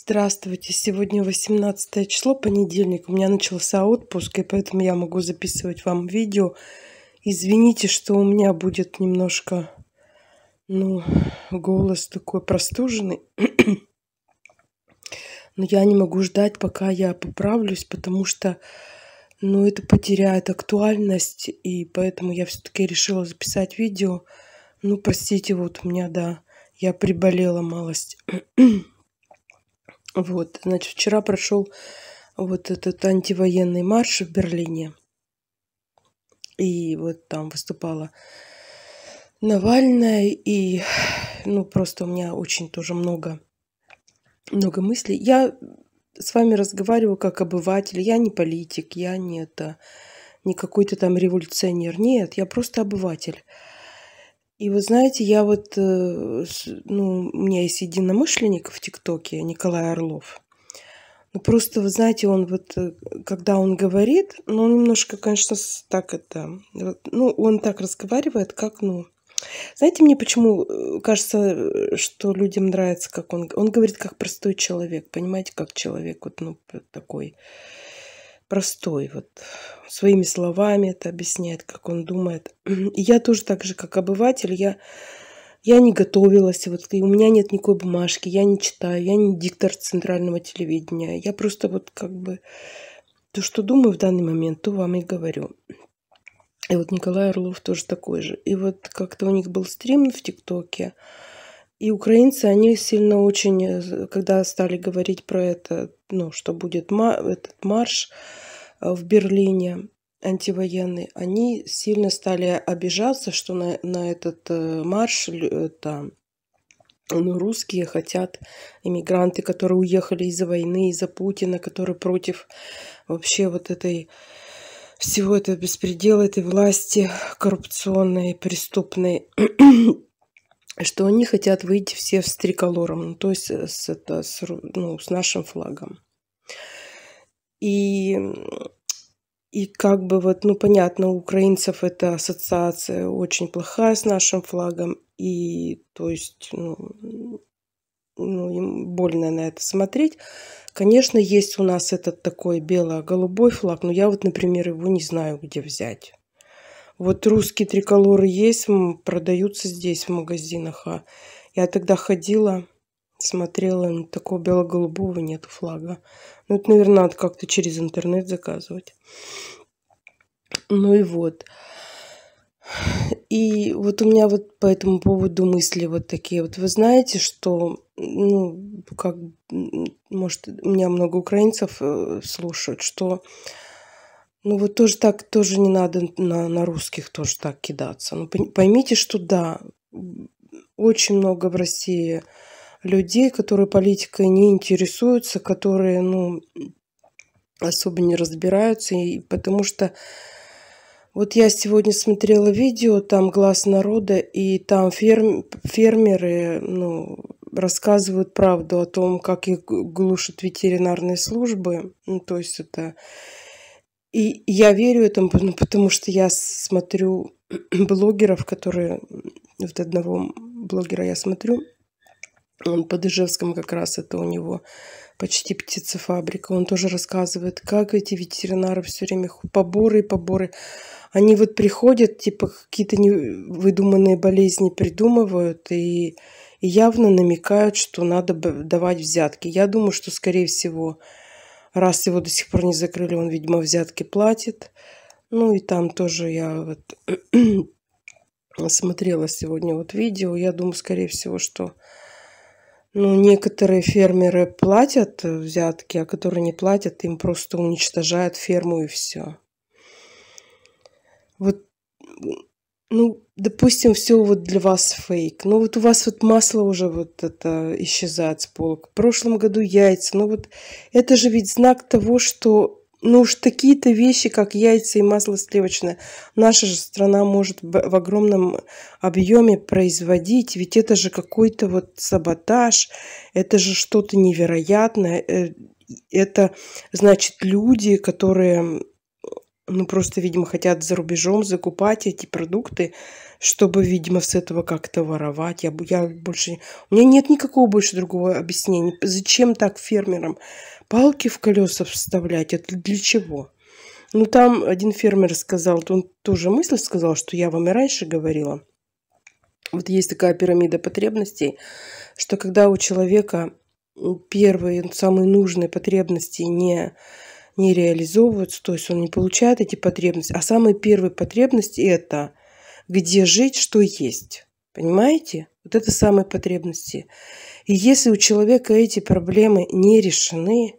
Здравствуйте, сегодня 18 число, понедельник, у меня начался отпуск, и поэтому я могу записывать вам видео. Извините, что у меня будет немножко, ну, голос такой простуженный. Но я не могу ждать, пока я поправлюсь, потому что, ну, это потеряет актуальность, и поэтому я все-таки решила записать видео. Ну, простите, вот у меня, да, я приболела малость. Вот, значит, вчера прошел вот этот антивоенный марш в Берлине. И вот там выступала Навальная, и ну просто у меня очень тоже много, много мыслей. Я с вами разговариваю как обыватель, я не политик, я не это, не какой-то там революционер. Нет, я просто обыватель. И вы знаете, я вот, э, ну, у меня есть единомышленник в ТикТоке, Николай Орлов. Ну, просто, вы знаете, он вот, э, когда он говорит, ну, он немножко, конечно, так это, э, ну, он так разговаривает, как, ну, знаете, мне почему кажется, что людям нравится, как он... Он говорит, как простой человек, понимаете, как человек, вот, ну, такой простой. Вот своими словами это объясняет, как он думает. И я тоже так же, как обыватель, я, я не готовилась. Вот, и у меня нет никакой бумажки, я не читаю, я не диктор центрального телевидения. Я просто вот как бы то, что думаю в данный момент, то вам и говорю. И вот Николай Орлов тоже такой же. И вот как-то у них был стрим в ТикТоке. И украинцы, они сильно очень, э, когда стали говорить про это, ну, что будет этот марш э, в Берлине антивоенный, они сильно стали обижаться, что на, на этот э, марш там ну, русские хотят, иммигранты, которые уехали из-за войны, из-за Путина, которые против вообще вот этой всего этого беспредела, этой власти коррупционной, преступной что они хотят выйти все с триколором, ну, то есть э, с, это, с, ну, с нашим флагом. И, и как бы вот, ну понятно, у украинцев эта ассоциация очень плохая с нашим флагом, и то есть, ну, ну, им больно на это смотреть. Конечно, есть у нас этот такой бело-голубой флаг, но я вот, например, его не знаю, где взять. Вот русский триколоры есть, продаются здесь в магазинах. А я тогда ходила, смотрела, ну, такого бело-голубого нет флага. Ну, это, наверное, надо как-то через интернет заказывать. Ну и вот. И вот у меня вот по этому поводу мысли вот такие. Вот вы знаете, что, ну, как, может, у меня много украинцев э, слушают, что ну вот тоже так, тоже не надо на, на русских тоже так кидаться. Ну поймите, что да, очень много в России людей, которые политикой не интересуются, которые, ну, особо не разбираются, и потому что вот я сегодня смотрела видео, там «Глаз народа», и там ферм, фермеры ну, рассказывают правду о том, как их глушат ветеринарные службы. Ну, то есть это и я верю этому, ну, потому что я смотрю блогеров, которые... Вот одного блогера я смотрю, он по Дежевскому как раз это у него почти птицефабрика. Он тоже рассказывает, как эти ветеринары все время поборы и поборы. Они вот приходят, типа какие-то выдуманные болезни придумывают и, и явно намекают, что надо давать взятки. Я думаю, что, скорее всего, раз его до сих пор не закрыли, он, видимо, взятки платит. Ну и там тоже я вот смотрела сегодня вот видео. Я думаю, скорее всего, что ну, некоторые фермеры платят взятки, а которые не платят, им просто уничтожают ферму и все. Вот ну, допустим, все вот для вас фейк. Ну, вот у вас вот масло уже вот это исчезает с полок. В прошлом году яйца. Ну, вот это же ведь знак того, что ну уж такие-то вещи, как яйца и масло сливочное, наша же страна может в огромном объеме производить, ведь это же какой-то вот саботаж, это же что-то невероятное, э, это значит люди, которые ну просто, видимо, хотят за рубежом закупать эти продукты, чтобы, видимо, с этого как-то воровать. Я, я больше... У меня нет никакого больше другого объяснения. Зачем так фермерам палки в колеса вставлять? Это для чего? Ну, там один фермер сказал, он тоже мысль сказал, что я вам и раньше говорила. Вот есть такая пирамида потребностей, что когда у человека первые, самые нужные потребности не не реализовываются, то есть он не получает эти потребности. А самые первые потребности – это где жить, что есть. Понимаете? Вот это самые потребности. И если у человека эти проблемы не решены,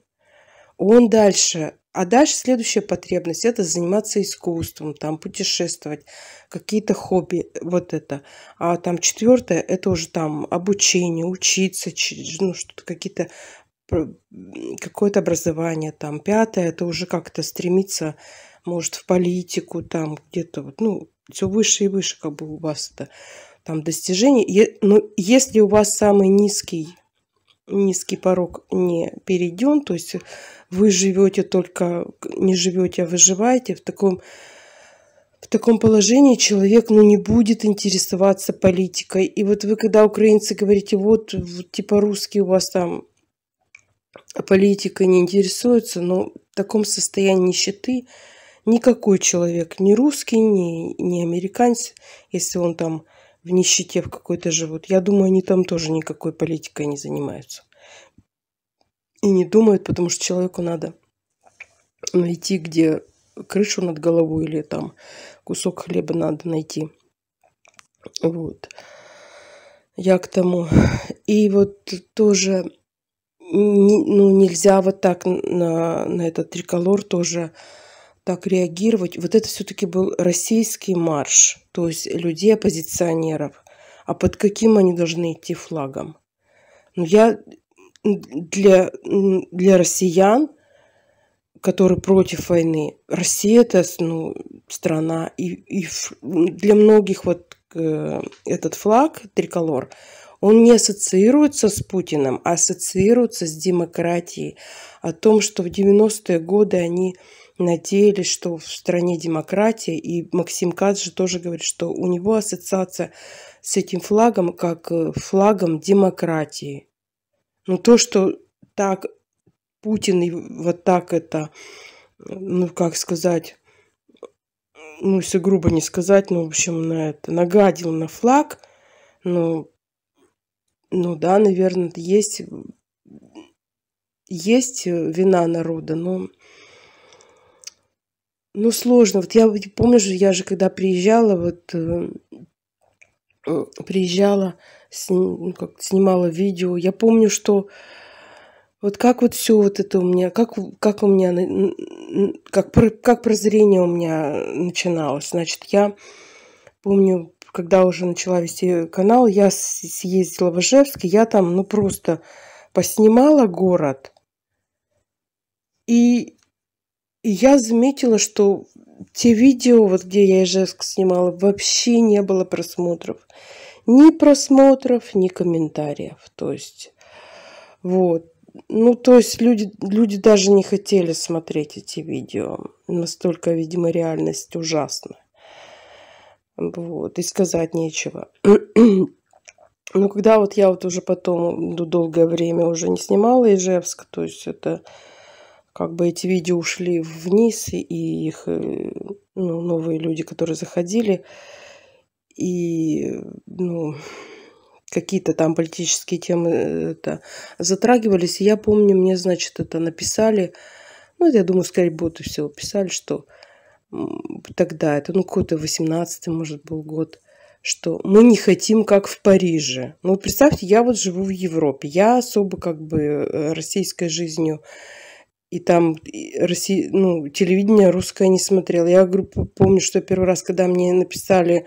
он дальше... А дальше следующая потребность – это заниматься искусством, там, путешествовать, какие-то хобби, вот это. А там четвертое – это уже там обучение, учиться, ну, что-то, какие-то какое-то образование, там, пятое, это уже как-то стремится, может, в политику, там, где-то, вот, ну, все выше и выше, как бы у вас это там достижение. Но если у вас самый низкий, низкий порог не перейден, то есть вы живете только, не живете, а выживаете в таком в таком положении человек ну, не будет интересоваться политикой. И вот вы, когда украинцы говорите, вот, вот типа русские у вас там политикой не интересуется, но в таком состоянии нищеты никакой человек, ни русский, ни, ни американец, если он там в нищете в какой-то живут, я думаю, они там тоже никакой политикой не занимаются. И не думают, потому что человеку надо найти, где крышу над головой или там кусок хлеба надо найти. Вот. Я к тому. И вот тоже ну, нельзя вот так на, на этот триколор тоже так реагировать. Вот это все-таки был российский марш, то есть людей оппозиционеров. А под каким они должны идти флагом? Ну, я для, для россиян, которые против войны, Россия это ну, страна, и, и для многих вот э, этот флаг, триколор – он не ассоциируется с Путиным, а ассоциируется с демократией. О том, что в 90-е годы они надеялись, что в стране демократия. И Максим Кац же тоже говорит, что у него ассоциация с этим флагом как э, флагом демократии. Но то, что так Путин и вот так это, ну как сказать, ну если грубо не сказать, ну в общем на это нагадил на флаг, ну ну да, наверное, есть, э, есть э, вина народа, но ну, сложно. Вот я помню же, я же когда приезжала, вот э, приезжала, с, ну, как снимала видео, я помню, что вот как вот все вот это у меня, как, как у меня, как, как прозрение у меня начиналось. Значит, я помню, когда уже начала вести канал, я съездила в Ижевск, я там, ну, просто поснимала город. И, и я заметила, что те видео, вот где я Ижевск снимала, вообще не было просмотров. Ни просмотров, ни комментариев. То есть, вот. Ну, то есть люди, люди даже не хотели смотреть эти видео. Настолько, видимо, реальность ужасна вот, и сказать нечего. Но когда вот я вот уже потом ну, долгое время уже не снимала Ижевск, то есть это как бы эти видео ушли вниз, и их э, ну, новые люди, которые заходили, и ну, какие-то там политические темы э, это, затрагивались. И я помню, мне, значит, это написали, ну, я думаю, скорее будут и все писали, что тогда, это ну какой-то 18 может был год, что мы не хотим, как в Париже. Ну, представьте, я вот живу в Европе, я особо как бы э, российской жизнью и там Россия, ну, телевидение русское не смотрела. Я говорю, помню, что первый раз, когда мне написали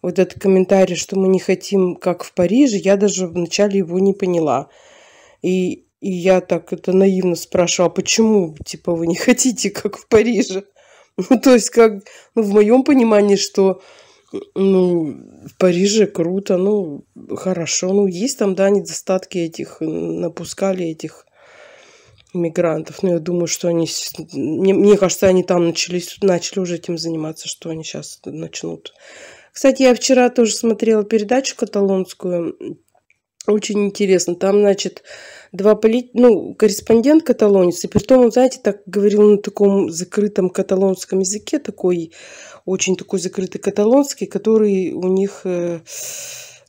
вот этот комментарий, что мы не хотим, как в Париже, я даже вначале его не поняла. И, и я так это наивно спрашивала, а почему, типа, вы не хотите, как в Париже? Ну, то есть, как ну, в моем понимании, что ну, в Париже круто, ну, хорошо. Ну, есть там, да, недостатки этих, напускали этих мигрантов. Но ну, я думаю, что они... Мне, мне кажется, они там начались, начали уже этим заниматься, что они сейчас начнут. Кстати, я вчера тоже смотрела передачу каталонскую. Очень интересно. Там, значит, два полит ну, корреспондент каталонец, и притом он, знаете, так говорил на таком закрытом каталонском языке, такой, очень такой закрытый каталонский, который у них, э,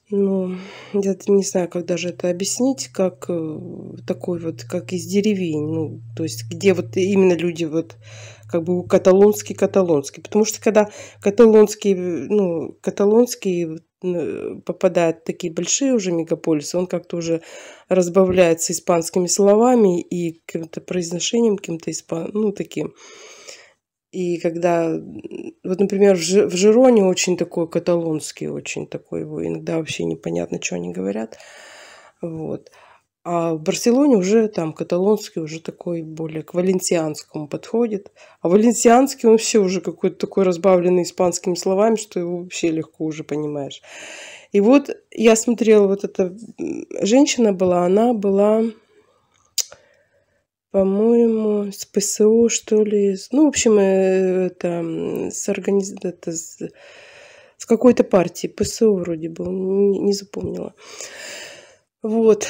ну, я не знаю, как даже это объяснить, как э, такой вот, как из деревень, ну, то есть, где вот именно люди вот как бы каталонский каталонский потому что когда каталонский ну каталонский Э, попадают такие большие уже мегаполисы, он как-то уже разбавляется испанскими словами и каким-то произношением, каким-то испан... ну, таким. И когда, вот, например, в Жироне очень такой каталонский, очень такой его, иногда вообще непонятно, что они говорят. Вот. А в Барселоне уже там каталонский уже такой более к валенсианскому подходит. А валенсианский он все уже какой-то такой разбавленный испанскими словами, что его вообще легко уже понимаешь. И вот я смотрела, вот эта женщина была, она была, по-моему, с ПСО, что ли. Ну, в общем, э, это с, организ... это с... с какой-то партии. ПСО вроде был, не, не запомнила. Вот.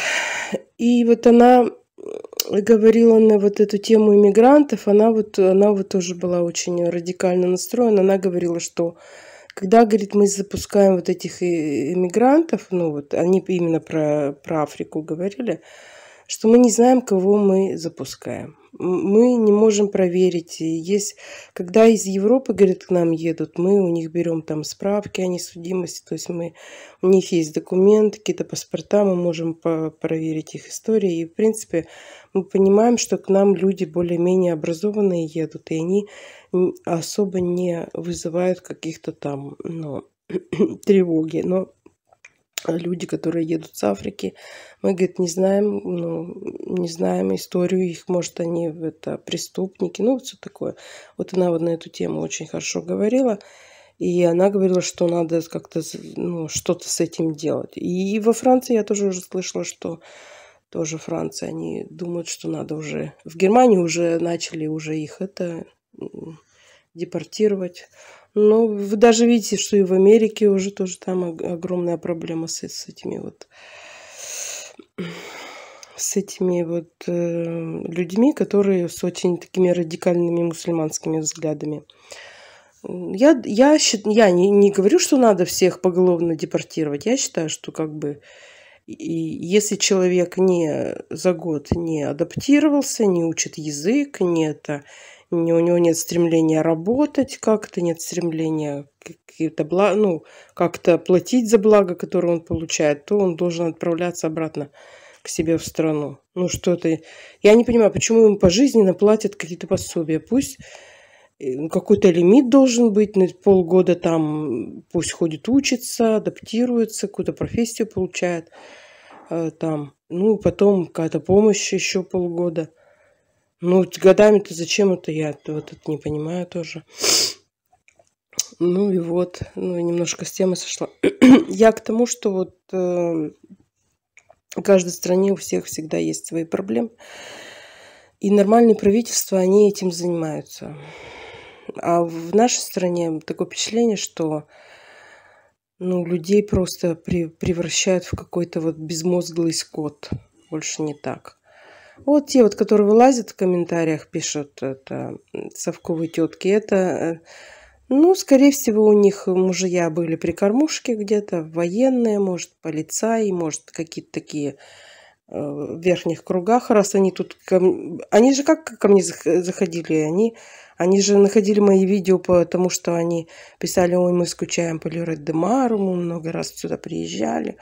И вот она э, говорила на вот эту тему иммигрантов, она вот, она вот тоже была очень радикально настроена. Она говорила, что когда, говорит, мы запускаем вот этих иммигрантов, ну вот они именно про, про Африку говорили, что мы не знаем, кого мы запускаем мы не можем проверить. есть, когда из Европы, говорит, к нам едут, мы у них берем там справки о несудимости, то есть мы, у них есть документы, какие-то паспорта, мы можем по проверить их истории. И, в принципе, мы понимаем, что к нам люди более-менее образованные едут, и они особо не вызывают каких-то там ну, тревоги. Но люди, которые едут с Африки. Мы, говорит, не знаем, ну, не знаем историю их, может, они это преступники, ну, все такое. Вот она вот на эту тему очень хорошо говорила. И она говорила, что надо как-то, ну, что-то с этим делать. И во Франции я тоже уже слышала, что тоже Франция, они думают, что надо уже... В Германии уже начали уже их это депортировать. Ну, вы даже видите, что и в Америке уже тоже там огромная проблема с, с этими вот с этими вот э, людьми, которые с очень такими радикальными мусульманскими взглядами. Я, я, я не, не говорю, что надо всех поголовно депортировать. Я считаю, что как бы и если человек не за год не адаптировался, не учит язык, не это не у него нет стремления работать как-то, нет стремления какие-то благ, ну, как-то платить за благо, которое он получает, то он должен отправляться обратно к себе в страну. Ну что ты? Я не понимаю, почему им пожизненно платят какие-то пособия. Пусть э, какой-то лимит должен быть, на ну, полгода там пусть ходит учится, адаптируется, какую-то профессию получает э, там. Ну, потом какая-то помощь еще полгода. Ну, годами-то зачем это я? Вот это не понимаю тоже. Ну и вот, ну и немножко с темы сошла. я к тому, что вот э, в каждой стране у всех всегда есть свои проблемы. И нормальные правительства, они этим занимаются. А в нашей стране такое впечатление, что ну, людей просто при, превращают в какой-то вот безмозглый скот. Больше не так. Вот те вот, которые вылазят в комментариях, пишут, это совковые тетки, это, э, ну, скорее всего, у них мужья были при кормушке где-то, военные, может, полицаи, может, какие-то такие э, в верхних кругах, раз они тут... Ко... Они же как ко мне заходили? Они, они же находили мои видео, потому что они писали, ой, мы скучаем по Лере Демару, мы много раз сюда приезжали.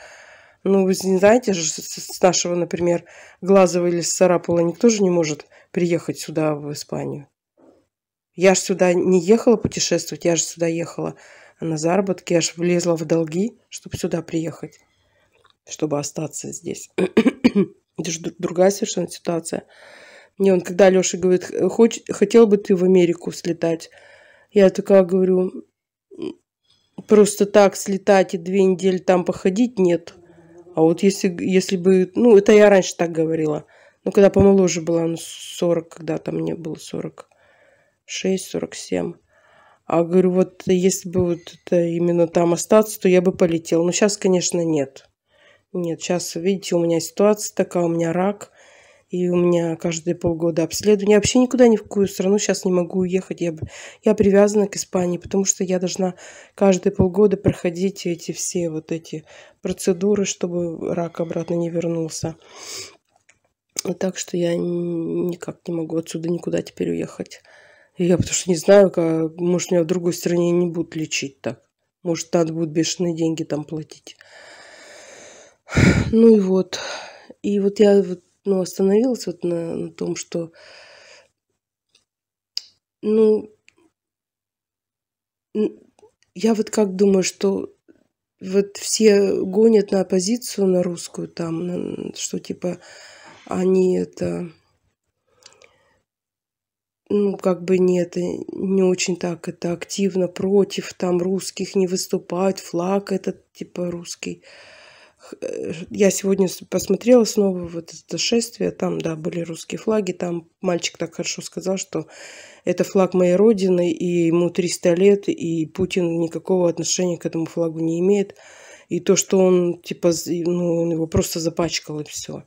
Ну, вы не знаете же, с нашего, например, Глазова или с Сарапула никто же не может приехать сюда, в Испанию. Я же сюда не ехала путешествовать, я же сюда ехала на заработки, я же влезла в долги, чтобы сюда приехать, чтобы остаться здесь. Это же другая совершенно ситуация. Мне он, когда Леша говорит, Хоч, хотел бы ты в Америку слетать? Я такая говорю, просто так слетать и две недели там походить? Нет. А вот если, если бы... Ну, это я раньше так говорила. Ну, когда помоложе была, ну, 40, когда там мне было 46, 47. А говорю, вот если бы вот это именно там остаться, то я бы полетел. Но сейчас, конечно, нет. Нет, сейчас, видите, у меня ситуация такая, у меня рак. И у меня каждые полгода обследование. Я вообще никуда ни в какую страну сейчас не могу уехать. Я, я привязана к Испании, потому что я должна каждые полгода проходить эти все вот эти процедуры, чтобы рак обратно не вернулся. Так что я никак не могу отсюда никуда теперь уехать. Я потому что не знаю, как, может, меня в другой стране не будут лечить так. Может, надо будет бешеные деньги там платить. Ну и вот. И вот я вот ну остановилась вот на, на том, что ну, я вот как думаю, что вот все гонят на оппозицию, на русскую там, что типа они это, ну, как бы не это, не очень так это активно против там русских не выступать, флаг этот типа русский. Э, я сегодня посмотрела снова вот это шествие, там, да, были русские флаги, там мальчик так хорошо сказал, что это флаг моей родины, и ему 300 лет, и Путин никакого отношения к этому флагу не имеет, и то, что он, типа, ну, он его просто запачкал, и все.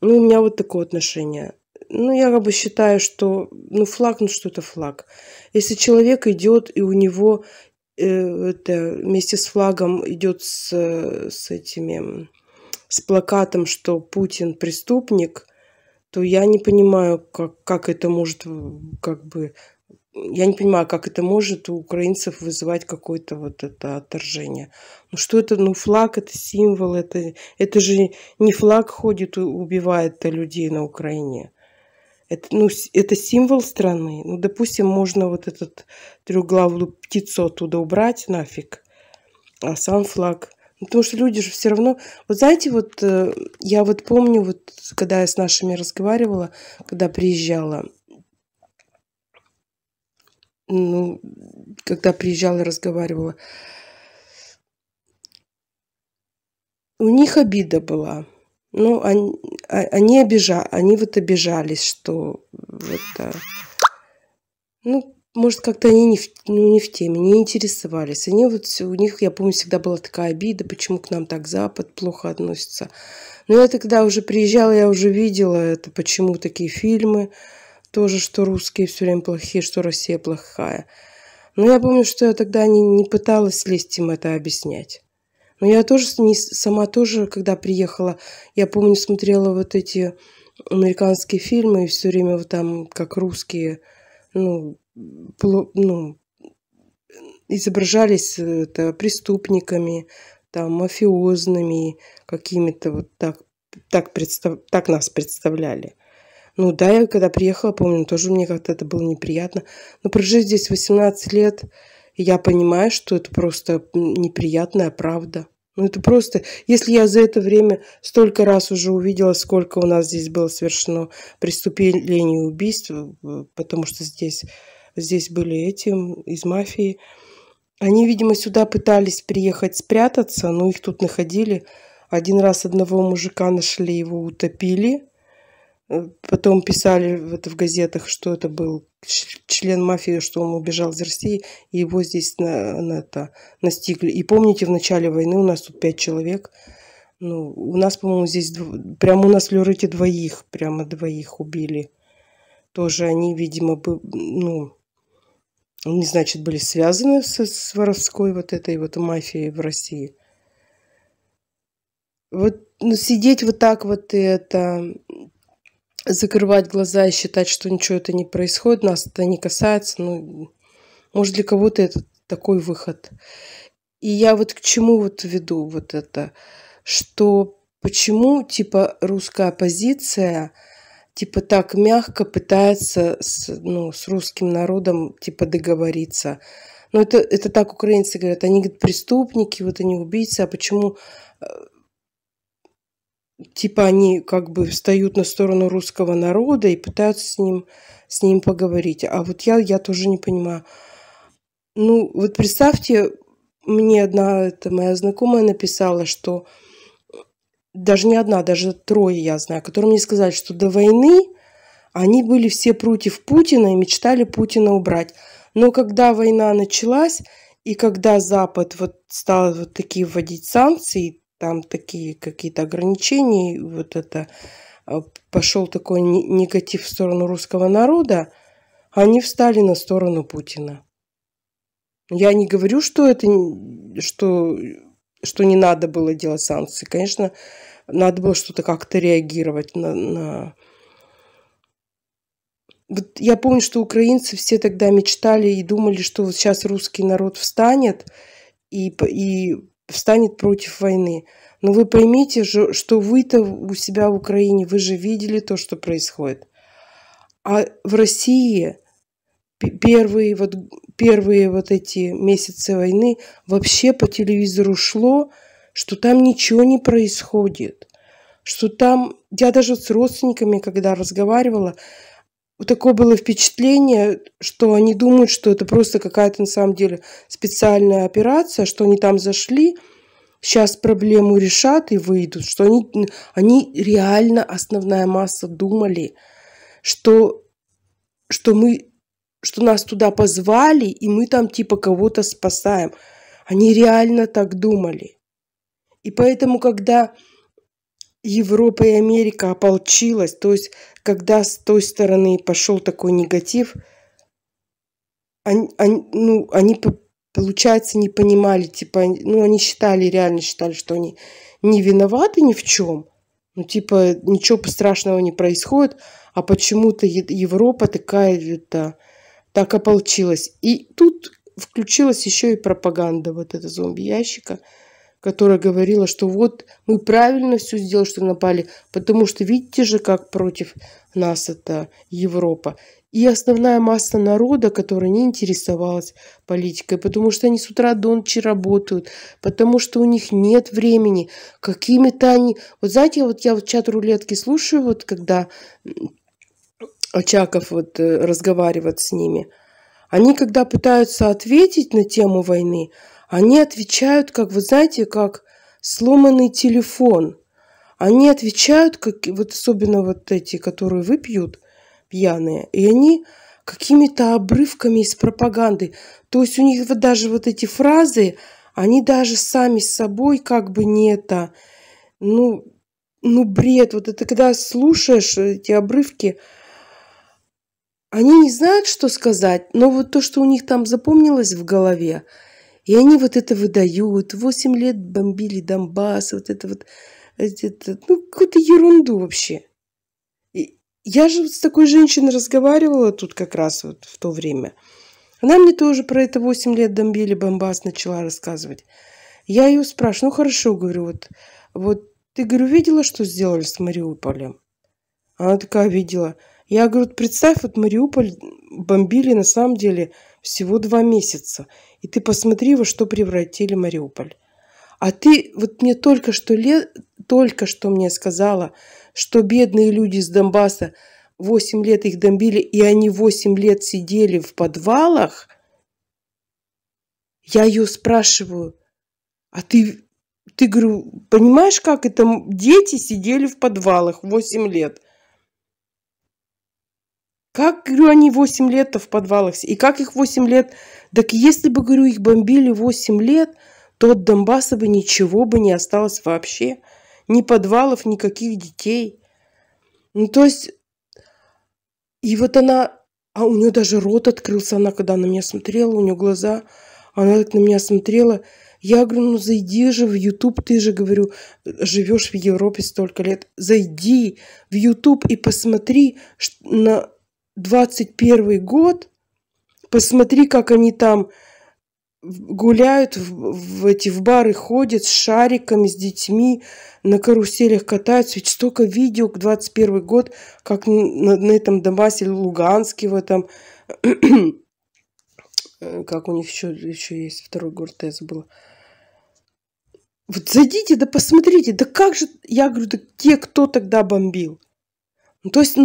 Ну, у меня вот такое отношение. Ну, я как бы считаю, что, ну, флаг, ну, что это флаг. Если человек идет, и у него Э, это вместе с флагом идет с, э, с этими с плакатом, что Путин преступник, то я не понимаю, как, как это может как бы я не понимаю, как это может у украинцев вызывать какое-то вот это отторжение. Ну что это, ну флаг это символ, это, это же не флаг ходит, убивает то людей на Украине. Это, ну, это символ страны. Ну, допустим, можно вот этот трехглавую птицу оттуда убрать нафиг, а сам флаг. Ну, потому что люди же все равно... Вот знаете, вот э, я вот помню, вот когда я с нашими разговаривала, когда приезжала, ну, когда приезжала и разговаривала, у них обида была – ну, они, а, они, обижа, они вот обижались, что это, ну, может, как-то они не в, ну, не в теме, не интересовались. Они вот, у них, я помню, всегда была такая обида, почему к нам так Запад плохо относится. Но я тогда уже приезжала, я уже видела это, почему такие фильмы тоже, что русские все время плохие, что Россия плохая. Но я помню, что я тогда не, не пыталась лезть им это объяснять. Но я тоже не, сама тоже, когда приехала, я помню, смотрела вот эти американские фильмы, и все время вот там, как русские, ну, пло, ну изображались э, это, преступниками, там, мафиозными, какими-то вот так, так, представ, так нас представляли. Ну да, я когда приехала, помню, тоже мне как-то это было неприятно. Но прожить здесь 18 лет, я понимаю, что это просто неприятная правда. Ну это просто, если я за это время столько раз уже увидела, сколько у нас здесь было совершено преступлений и убийств, э, потому что здесь, здесь были эти из мафии. Они, видимо, сюда пытались приехать спрятаться, но их тут находили. Один раз одного мужика нашли, его утопили – Потом писали в это в газетах, что это был член мафии, что он убежал из России, и его здесь на, на это, настигли. И помните, в начале войны у нас тут пять человек. Ну, у нас, по-моему, здесь дв... прямо у нас в Люрете двоих, прямо двоих убили. Тоже они, видимо, бы, ну, не значит, были связаны со с воровской вот этой вот мафией в России. Вот ну, сидеть вот так вот это закрывать глаза и считать, что ничего это не происходит, нас это не касается. Ну, может, для кого-то это такой выход. И я вот к чему вот веду вот это, что почему, типа, русская оппозиция, типа, так мягко пытается с, ну, с русским народом, типа, договориться. Но это, это так украинцы говорят, они говорят, преступники, вот они убийцы, а почему э, типа они как бы встают на сторону русского народа и пытаются с ним, с ним поговорить. А вот я, я тоже не понимаю. Ну, вот представьте, мне одна это моя знакомая написала, что даже не одна, даже трое я знаю, которые мне сказали, что до войны они были все против Путина и мечтали Путина убрать. Но когда война началась и когда Запад вот стал вот такие вводить санкции, там такие какие-то ограничения, вот это а, пошел такой негатив в сторону русского народа, они встали на сторону Путина. Я не говорю, что это что, что не надо было делать санкции. Конечно, надо было что-то как-то реагировать на, на... Вот я помню, что украинцы все тогда мечтали и думали, что вот сейчас русский народ встанет и, и встанет против войны. Но вы поймите, что вы-то у себя в Украине, вы же видели то, что происходит. А в России первые вот, первые вот эти месяцы войны вообще по телевизору шло, что там ничего не происходит. Что там, я даже с родственниками, когда разговаривала, вот такое было впечатление, что они думают, что это просто какая-то на самом деле специальная операция, что они там зашли, сейчас проблему решат и выйдут, что они, они реально, основная масса, думали, что, что мы что нас туда позвали, и мы там типа кого-то спасаем. Они реально так думали. И поэтому, когда Европа и Америка ополчилась, то есть когда с той стороны пошел такой негатив, они, они, ну, они, получается, не понимали, типа, ну, они считали, реально считали, что они не виноваты ни в чем. Ну, типа, ничего страшного не происходит, а почему-то Европа такая это, так ополчилась. И тут включилась еще и пропаганда вот эта зомби-ящика – которая говорила, что вот мы правильно все сделали, что напали, потому что видите же, как против нас это Европа. И основная масса народа, которая не интересовалась политикой, потому что они с утра до ночи работают, потому что у них нет времени. Какими-то они... Вот знаете, вот я вот чат рулетки слушаю, вот когда Очаков вот э, разговаривает с ними. Они когда пытаются ответить на тему войны, они отвечают, как вы знаете, как сломанный телефон. Они отвечают, как, вот особенно вот эти, которые выпьют, пьяные, и они какими-то обрывками из пропаганды. То есть у них вот даже вот эти фразы, они даже сами с собой как бы не это, ну, ну бред. Вот это когда слушаешь эти обрывки, они не знают, что сказать, но вот то, что у них там запомнилось в голове, и они вот это выдают. Восемь лет бомбили Донбасс, вот это вот, это, ну, какую-то ерунду вообще. И я же с такой женщиной разговаривала тут как раз вот в то время. Она мне тоже про это восемь лет бомбили Бомбас начала рассказывать. Я ее спрашиваю, ну хорошо, говорю, вот, вот ты, говорю, видела, что сделали с Мариуполем? Она такая видела. Я говорю, представь, вот Мариуполь бомбили на самом деле всего два месяца. И ты посмотри, во что превратили Мариуполь. А ты вот мне только что, только что мне сказала, что бедные люди из Донбасса 8 лет их домбили, и они 8 лет сидели в подвалах. Я ее спрашиваю, а ты, ты говорю, понимаешь, как это дети сидели в подвалах 8 лет? Как, говорю, они 8 лет в подвалах? И как их 8 лет? Так если бы, говорю, их бомбили 8 лет, то от Донбасса бы ничего бы не осталось вообще. Ни подвалов, никаких детей. Ну, то есть... И вот она... А у нее даже рот открылся, она когда на меня смотрела, у нее глаза... Она так на меня смотрела. Я говорю, ну зайди же в YouTube, ты же, говорю, живешь в Европе столько лет. Зайди в YouTube и посмотри на 21 год, посмотри, как они там гуляют в, в эти в бары ходят с шариками, с детьми, на каруселях катаются. Ведь столько видео к 21 год, как на, на этом Донбассе Луганске в этом как у них еще, еще есть второй город, я забыла. Вот зайдите, да посмотрите, да как же, я говорю, да где кто тогда бомбил? Ну, то есть,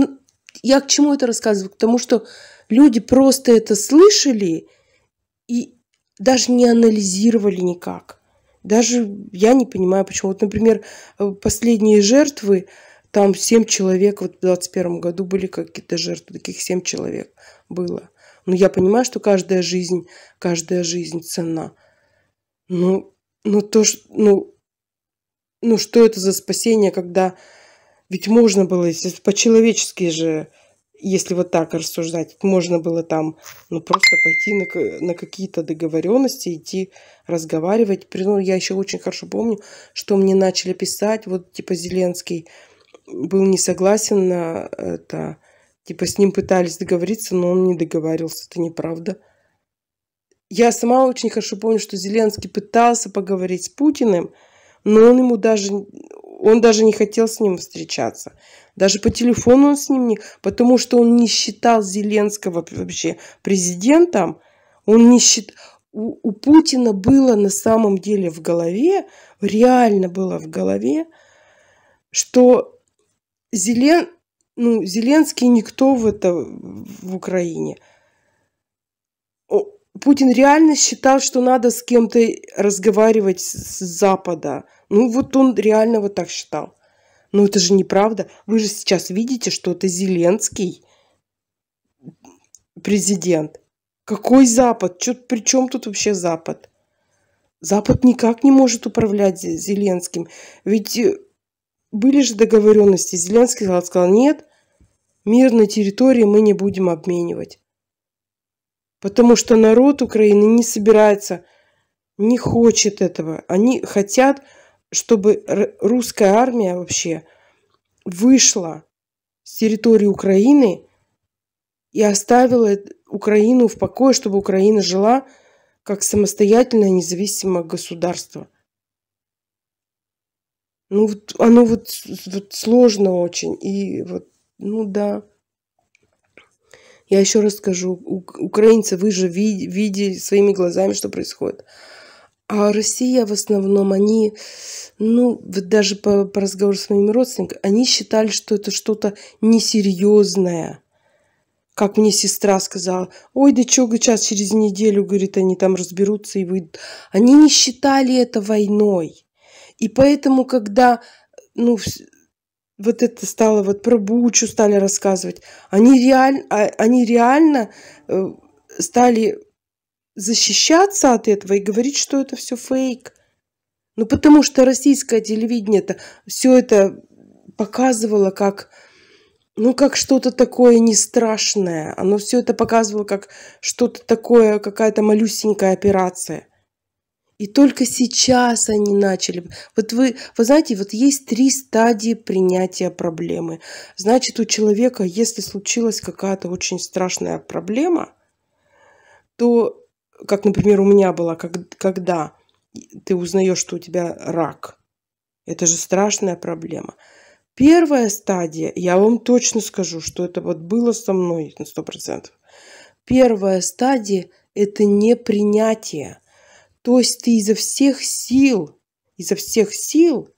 я к чему это рассказываю? К тому, что люди просто это слышали и даже не анализировали никак. Даже я не понимаю, почему. Вот, например, э, последние жертвы, там семь человек, вот в 2021 году были какие-то жертвы, таких семь человек было. Но я понимаю, что каждая жизнь, каждая жизнь цена. Ну, ну то, ну, ну что это за спасение, когда ведь можно было, по-человечески же, если вот так рассуждать, можно было там ну, просто пойти на, на какие-то договоренности, идти разговаривать. Ну, я еще очень хорошо помню, что мне начали писать, вот типа Зеленский был не согласен на это, типа с ним пытались договориться, но он не договорился, это неправда. Я сама очень хорошо помню, что Зеленский пытался поговорить с Путиным, но он ему даже, он даже не хотел с ним встречаться. Даже по телефону он с ним не... Потому что он не считал Зеленского вообще президентом. Он не считал... У, у Путина было на самом деле в голове, реально было в голове, что Зелен... ну, Зеленский никто в, это, в Украине – Путин реально считал, что надо с кем-то разговаривать с Запада. Ну вот он реально вот так считал. Но это же неправда. Вы же сейчас видите, что это Зеленский президент. Какой Запад? Чё, при чем тут вообще Запад? Запад никак не может управлять Зеленским. Ведь э, были же договоренности. Зеленский сказал, нет, мир на территории мы не будем обменивать. Потому что народ Украины не собирается, не хочет этого. Они хотят, чтобы русская армия вообще вышла с территории Украины и оставила Украину в покое, чтобы Украина жила как самостоятельное независимое государство. Ну, вот, оно вот, вот сложно очень. И вот, ну да. Я еще раз скажу, украинцы, вы же видели своими глазами, что происходит. А Россия в основном, они, ну, даже по, по разговору с моими родственниками, они считали, что это что-то несерьезное. Как мне сестра сказала, ой, да чё, сейчас через неделю, говорит, они там разберутся и выйдут. Они не считали это войной. И поэтому, когда ну, вот это стало, вот про Бучу стали рассказывать. Они, реально а, они реально э, стали защищаться от этого и говорить, что это все фейк. Ну, потому что российское телевидение это все это показывало как, ну, как что-то такое не страшное. Оно все это показывало как что-то такое, какая-то малюсенькая операция. И только сейчас они начали. Вот вы, вы знаете, вот есть три стадии принятия проблемы. Значит, у человека, если случилась какая-то очень страшная проблема, то, как, например, у меня была, как, когда ты узнаешь, что у тебя рак, это же страшная проблема. Первая стадия, я вам точно скажу, что это вот было со мной на 100%. Первая стадия – это непринятие – то есть ты изо всех сил, изо всех сил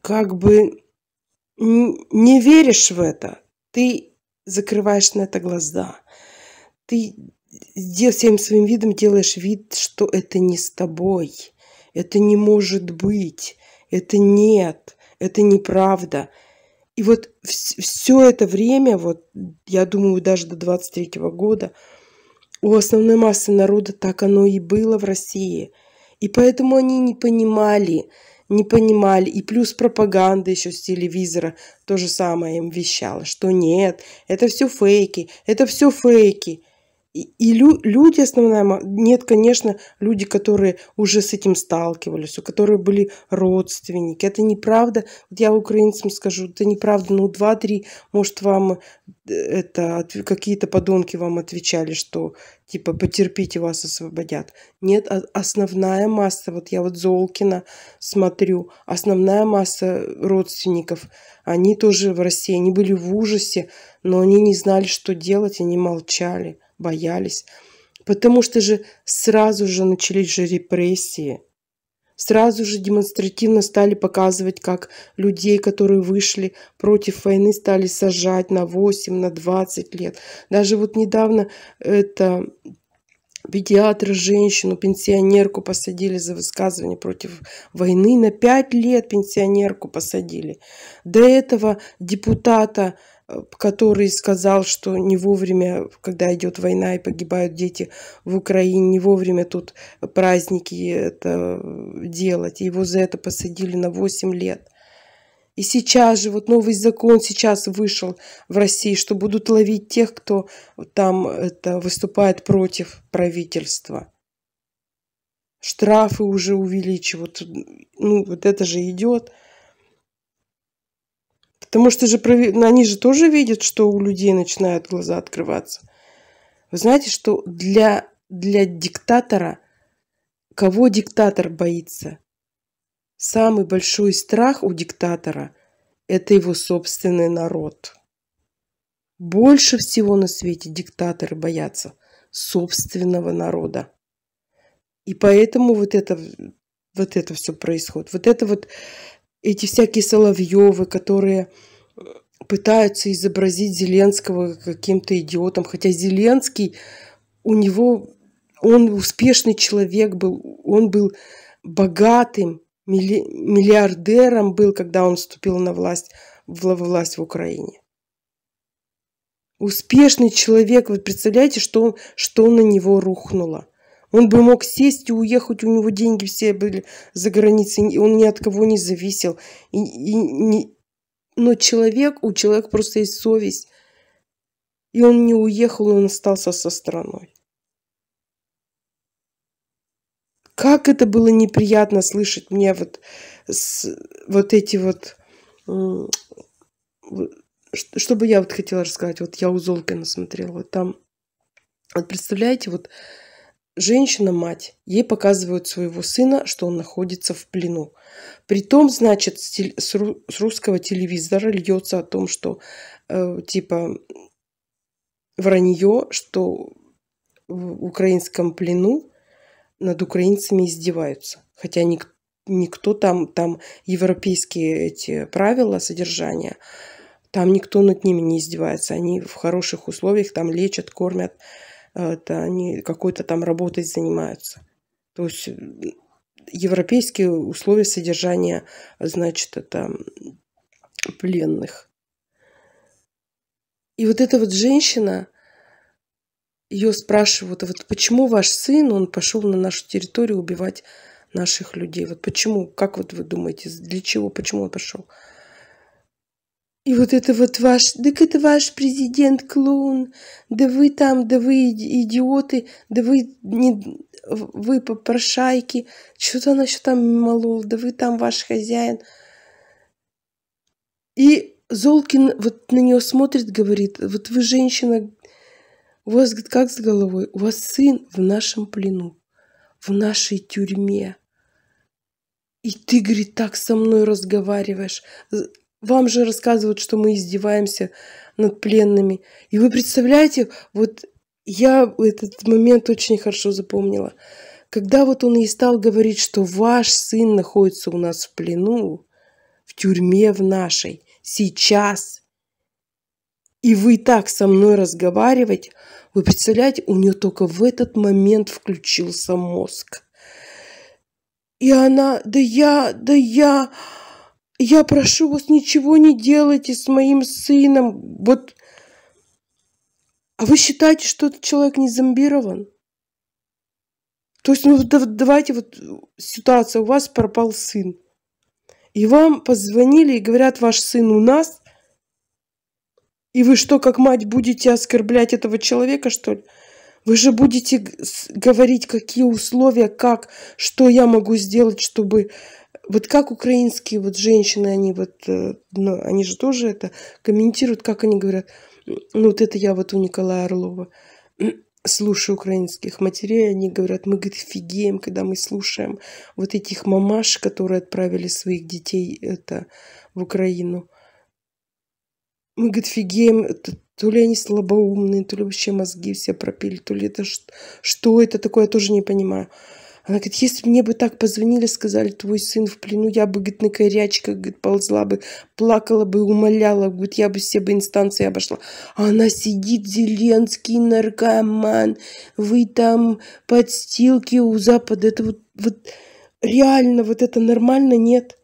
как бы не веришь в это, ты закрываешь на это глаза, ты всем своим видом делаешь вид, что это не с тобой, это не может быть, это нет, это неправда. И вот все это время, вот я думаю, даже до 23 года, у основной массы народа так оно и было в России. И поэтому они не понимали, не понимали. И плюс пропаганда еще с телевизора то же самое им вещала, что нет, это все фейки, это все фейки – и, и лю, люди, основная, нет, конечно, люди, которые уже с этим сталкивались, у которых были родственники. Это неправда. Вот я украинцам скажу, это неправда. Ну, два-три, может, вам э, это какие-то подонки вам отвечали, что типа потерпите, вас освободят. Нет, а, основная масса, вот я вот Золкина смотрю, основная масса родственников, они тоже в России, они были в ужасе, но они не знали, что делать, они молчали боялись, потому что же сразу же начались же репрессии. Сразу же демонстративно стали показывать, как людей, которые вышли против войны, стали сажать на 8, на 20 лет. Даже вот недавно это педиатра, женщину, пенсионерку посадили за высказывание против войны. На пять лет пенсионерку посадили. До этого депутата который сказал, что не вовремя, когда идет война и погибают дети в Украине, не вовремя тут праздники это делать. Его за это посадили на 8 лет. И сейчас же, вот новый закон сейчас вышел в России, что будут ловить тех, кто там это, выступает против правительства. Штрафы уже увеличивают. Ну, вот это же идет. Потому что же они же тоже видят, что у людей начинают глаза открываться. Вы знаете, что для, для диктатора, кого диктатор боится? Самый большой страх у диктатора – это его собственный народ. Больше всего на свете диктаторы боятся собственного народа. И поэтому вот это, вот это все происходит. Вот это вот эти всякие Соловьевы, которые э, пытаются изобразить Зеленского каким-то идиотом, хотя Зеленский, у него, он успешный человек был, он был богатым, миллиардером был, когда он вступил на власть, в власть в Украине. Успешный человек, вы представляете, что, что на него рухнуло – он бы мог сесть и уехать, у него деньги все были за границей, он ни от кого не зависел. И, и, не... Но человек, у человека просто есть совесть. И он не уехал, он остался со страной. Как это было неприятно слышать мне вот, с, вот эти вот... Что бы я вот хотела рассказать? Вот я у Золкина смотрела, вот там... Вот представляете, вот Женщина-мать. Ей показывают своего сына, что он находится в плену. Притом, значит, с русского телевизора льется о том, что э, типа вранье, что в украинском плену над украинцами издеваются. Хотя никто, никто там, там европейские эти правила содержания, там никто над ними не издевается. Они в хороших условиях там лечат, кормят, это они какой-то там работой занимаются. То есть э, европейские условия содержания, значит, это пленных. И вот эта вот женщина, ее спрашивают, а вот почему ваш сын, он пошел на нашу территорию убивать наших людей? Вот почему, как вот вы думаете, для чего, почему он пошел? И вот это вот ваш, так это ваш президент клоун, да вы там, да вы идиоты, да вы не, вы попрошайки, что-то она еще там молол, да вы там ваш хозяин. И Золкин вот на нее смотрит, говорит, вот вы женщина, у вас говорит, как с головой? У вас сын в нашем плену, в нашей тюрьме. И ты, говорит, так со мной разговариваешь. Вам же рассказывают, что мы издеваемся над пленными. И вы представляете, вот я этот момент очень хорошо запомнила. Когда вот он и стал говорить, что ваш сын находится у нас в плену, в тюрьме в нашей, сейчас, и вы так со мной разговариваете, вы представляете, у нее только в этот момент включился мозг. И она, да я, да я, я прошу вас, ничего не делайте с моим сыном. Вот. А вы считаете, что этот человек не зомбирован? То есть, ну давайте вот ситуация, у вас пропал сын. И вам позвонили и говорят, ваш сын у нас. И вы что, как мать, будете оскорблять этого человека, что ли? Вы же будете говорить, какие условия, как, что я могу сделать, чтобы вот как украинские вот женщины, они вот, э, ну, они же тоже это комментируют, как они говорят, ну, вот это я вот у Николая Орлова слушаю украинских матерей, они говорят, мы, говорит, фигеем, когда мы слушаем вот этих мамаш, которые отправили своих детей это, в Украину. Мы, говорит, фигеем, это, то ли они слабоумные, то ли вообще мозги все пропили, то ли это что, что это такое, я тоже не понимаю. Она говорит, если мне бы так позвонили, сказали, твой сын в плену, я бы, говорит, на корячках, говорит, ползла бы, плакала бы, умоляла, говорит, я бы все бы инстанции обошла. А она сидит, Зеленский наркоман, вы там подстилки у Запада, это вот, вот реально вот это нормально нет.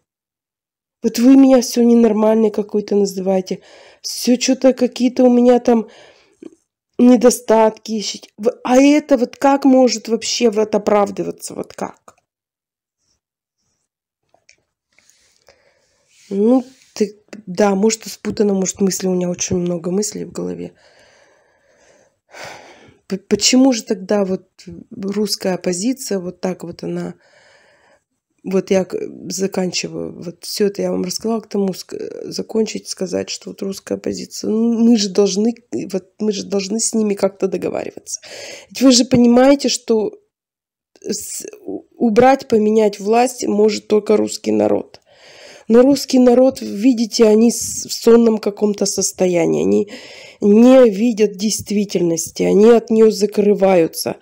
Вот вы меня все ненормальный какой-то называете. Все что-то какие-то у меня там недостатки ищете. А это вот как может вообще вот оправдываться, вот как? Ну, ты, да, может, спутано, может, мысли, у меня очень много мыслей в голове. Почему же тогда вот русская оппозиция вот так вот она вот я заканчиваю. Вот все это я вам рассказала, к тому закончить, сказать, что вот русская оппозиция, ну, мы же должны, вот мы же должны с ними как-то договариваться. Ведь вы же понимаете, что с, убрать, поменять власть может только русский народ. Но русский народ, видите, они в сонном каком-то состоянии, они не видят действительности, они от нее закрываются.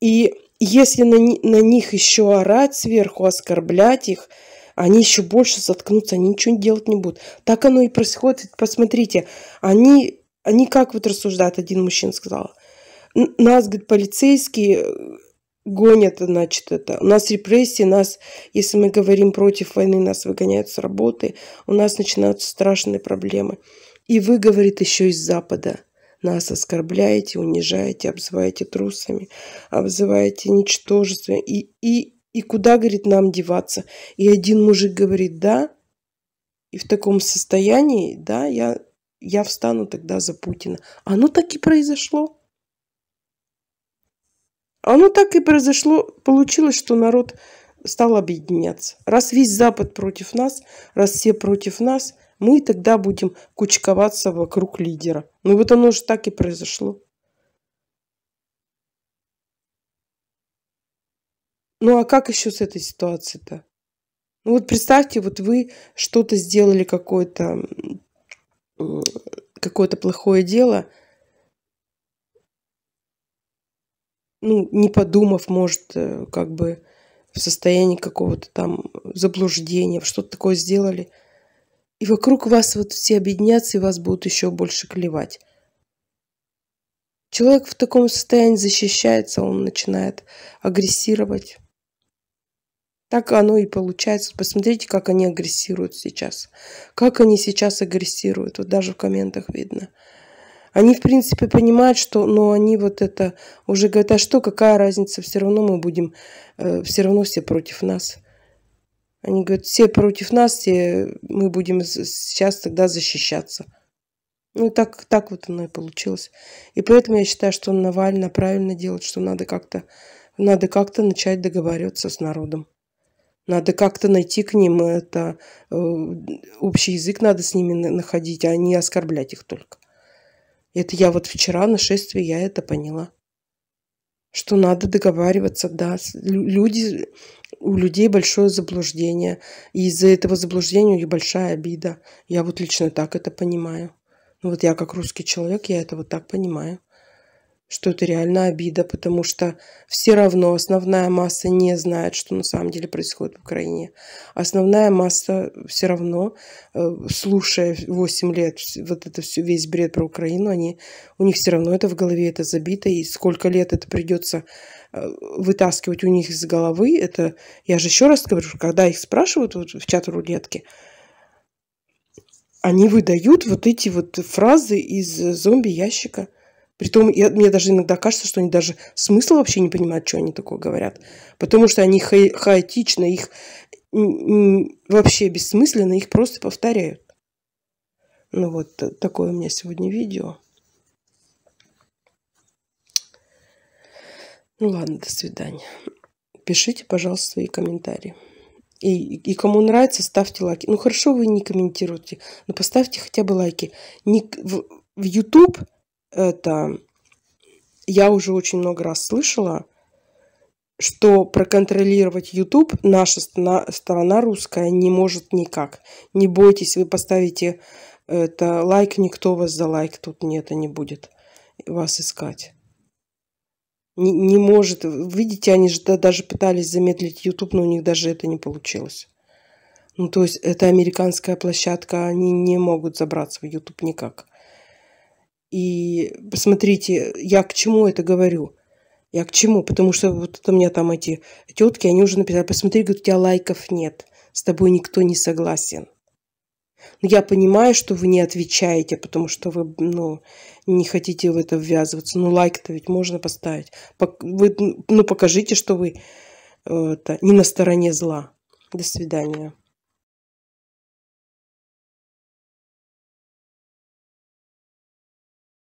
И если на, на них еще орать сверху, оскорблять их, они еще больше заткнутся, они ничего делать не будут. Так оно и происходит. Посмотрите, они, они как вот рассуждают, один мужчина сказал. Нас, говорит, полицейские э, гонят, значит, это. У нас репрессии, нас, если мы говорим против войны, нас выгоняют с работы, у нас начинаются страшные проблемы. И вы, говорит, еще из Запада. Нас оскорбляете, унижаете, обзываете трусами, обзываете ничтожеством. И, и, и куда, говорит, нам деваться? И один мужик говорит, да, и в таком состоянии, да, я, я встану тогда за Путина. Оно так и произошло. Оно так и произошло. Получилось, что народ стал объединяться. Раз весь Запад против нас, раз все против нас – мы тогда будем кучковаться вокруг лидера. Ну вот оно же так и произошло. Ну а как еще с этой ситуацией-то? Ну вот представьте, вот вы что-то сделали, какое-то э, какое-то плохое дело, ну, не подумав, может, э, как бы в состоянии какого-то там заблуждения, что-то такое сделали – и вокруг вас вот все объединятся, и вас будут еще больше клевать. Человек в таком состоянии защищается, он начинает агрессировать. Так оно и получается. Посмотрите, как они агрессируют сейчас. Как они сейчас агрессируют. Вот даже в комментах видно. Они, в принципе, понимают, что, но они вот это уже говорят, а что, какая разница, все равно мы будем, э, все равно все против нас. Они говорят, все против нас, все мы будем сейчас тогда защищаться. Ну, так, так вот оно и получилось. И поэтому я считаю, что Навальный правильно делает, что надо как-то надо как-то начать договариваться с народом. Надо как-то найти к ним это э, общий язык, надо с ними находить, а не оскорблять их только. Это я вот вчера на шествии я это поняла что надо договариваться, да. Люди, у людей большое заблуждение, и из-за этого заблуждения у них большая обида. Я вот лично так это понимаю. Ну вот я как русский человек, я это вот так понимаю что это реально обида, потому что все равно основная масса не знает, что на самом деле происходит в Украине. Основная масса все равно, э, слушая 8 лет вот это все, весь бред про Украину, они, у них все равно это в голове, это забито, и сколько лет это придется э, вытаскивать у них из головы, это, я же еще раз говорю, когда их спрашивают вот, в чат рулетки, они выдают вот эти вот фразы из зомби-ящика – Притом я, мне даже иногда кажется, что они даже смысл вообще не понимают, что они такое говорят. Потому что они ха- хаотично, их вообще бессмысленно, их просто повторяют. Ну вот э, такое у меня сегодня видео. Ну ладно, до свидания. Пишите, пожалуйста, свои комментарии. И, и кому нравится, ставьте лайки. Ну хорошо, вы не комментируете, но поставьте хотя бы лайки. Не, в, в YouTube это я уже очень много раз слышала, что проконтролировать YouTube наша страна, сторона русская не может никак. Не бойтесь, вы поставите это лайк, никто вас за лайк тут нет, не будет вас искать. Не, не может. Видите, они же даже пытались замедлить YouTube, но у них даже это не получилось. Ну, то есть, это американская площадка, они не могут забраться в YouTube никак. И посмотрите, я к чему это говорю. Я к чему? Потому что вот у меня там эти тетки, они уже написали, посмотри, говорят, у тебя лайков нет, с тобой никто не согласен. Но я понимаю, что вы не отвечаете, потому что вы ну, не хотите в это ввязываться. Ну, лайк-то ведь можно поставить. Вы, ну, покажите, что вы э, это, не на стороне зла. До свидания.